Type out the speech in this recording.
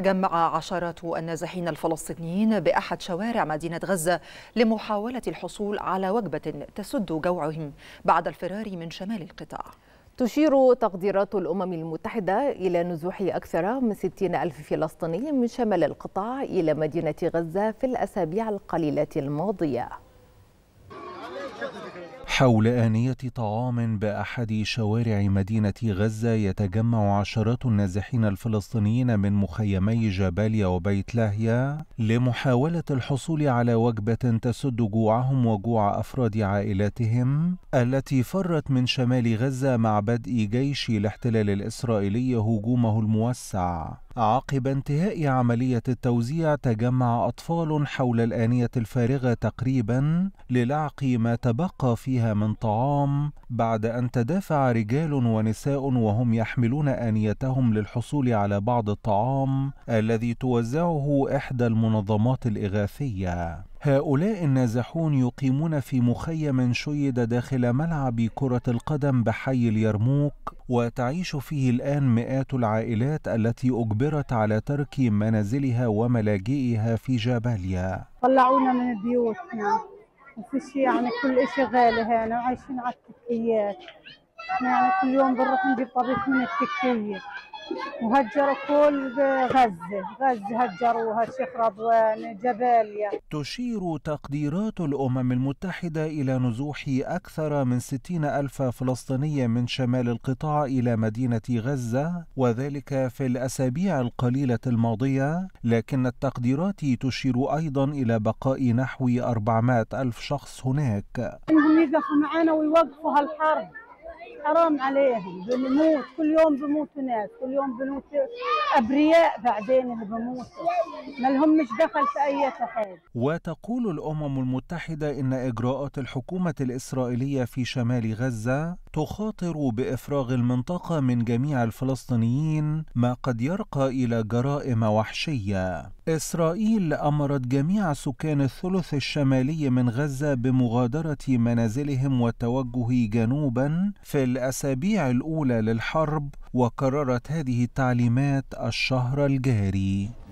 تجمع عشرات النازحين الفلسطينيين بأحد شوارع مدينة غزة لمحاولة الحصول على وجبة تسد جوعهم بعد الفرار من شمال القطاع تشير تقديرات الأمم المتحدة إلى نزوح أكثر من 60 ألف فلسطيني من شمال القطاع إلى مدينة غزة في الأسابيع القليلة الماضية حول آنية طعام بأحد شوارع مدينة غزة يتجمع عشرات النازحين الفلسطينيين من مخيمي جباليا وبيت لاهيا لمحاولة الحصول على وجبة تسد جوعهم وجوع أفراد عائلاتهم التي فرت من شمال غزة مع بدء جيش الاحتلال الإسرائيلي هجومه الموسع عقب انتهاء عملية التوزيع تجمع أطفال حول الآنية الفارغة تقريبا للعق ما تبقى فيها من طعام بعد أن تدافع رجال ونساء وهم يحملون آنيتهم للحصول على بعض الطعام الذي توزعه إحدى المنظمات الإغاثية هؤلاء النازحون يقيمون في مخيم شيد داخل ملعب كرة القدم بحي اليرموك وتعيش فيه الآن مئات العائلات التي أجبرت على ترك منازلها وملاجئها في جباليا طلعونا من بيوتنا شيء يعني كل شيء غالي هنا وعايشين على التكيات يعني كل يوم بنروح نجيب طبيخ من التكية وهجروا كل غزة غزة هجروها الشيخ رضوان جباليا تشير تقديرات الأمم المتحدة إلى نزوح أكثر من 60 ألف فلسطيني من شمال القطاع إلى مدينة غزة وذلك في الأسابيع القليلة الماضية لكن التقديرات تشير أيضا إلى بقاء نحو 400 ألف شخص هناك إنهم يزحوا معنا ويوقفوا هالحرب حرام عليهم بنموت كل يوم بموتوا ناس كل يوم بموت ابرياء بعدين اللي بموتوا ما لهم مش دخل في اي حاجه وتقول الامم المتحده ان اجراءات الحكومه الاسرائيليه في شمال غزه تخاطر بإفراغ المنطقة من جميع الفلسطينيين ما قد يرقى إلى جرائم وحشية. إسرائيل أمرت جميع سكان الثلث الشمالي من غزة بمغادرة منازلهم والتوجه جنوبا في الأسابيع الأولى للحرب وكررت هذه التعليمات الشهر الجاري.